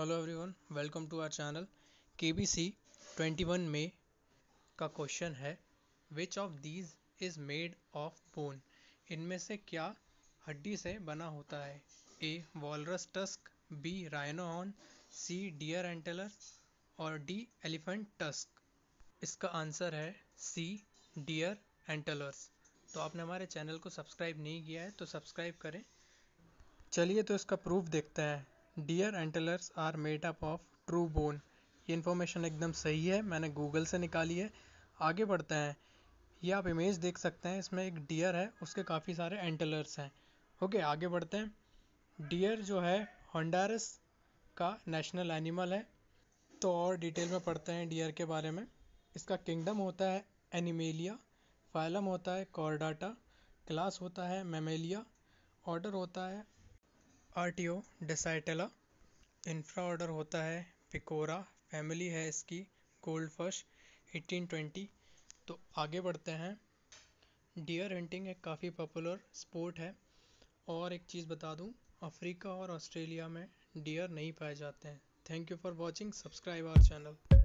hello everyone welcome to our channel K B C twenty one में का question है which of these is made of bone इनमें से क्या हड्डी से बना होता है A walrus tusk B rhino horn C deer antler और डी एलिफेंट टस्क इसका आंसर है सी डियर एंटेलर्स तो आपने हमारे चैनल को सब्सक्राइब नहीं किया है तो सब्सक्राइब करें चलिए तो इसका प्रूफ देखते हैं deer antlers are made up of true bone ये इन्फॉर्मेशन एकदम सही है मैंने गूगल से निकाली है आगे बढ़ते हैं ये आप इमेज देख सकते हैं इसमें एक डियर है उसके काफ़ी सारे एंटलर्स हैं ओके आगे बढ़ते हैं डियर जो है हंडारस का नेशनल एनिमल है तो और डिटेल में पढ़ते हैं डियर के बारे में इसका किंगडम होता है एनिमेलिया फाइलम होता है कॉर्डाटा क्लास होता है मेमेलिया ऑर्डर होता है आर टी इंफ्रा ऑर्डर होता है पिकोरा फैमिली है इसकी गोल्ड फर्श एटीन ट्वेंटी तो आगे बढ़ते हैं डियर हंटिंग एक काफ़ी पॉपुलर स्पोर्ट है और एक चीज़ बता दूं अफ्रीका और ऑस्ट्रेलिया में डियर नहीं पाए जाते हैं thank you for watching subscribe our channel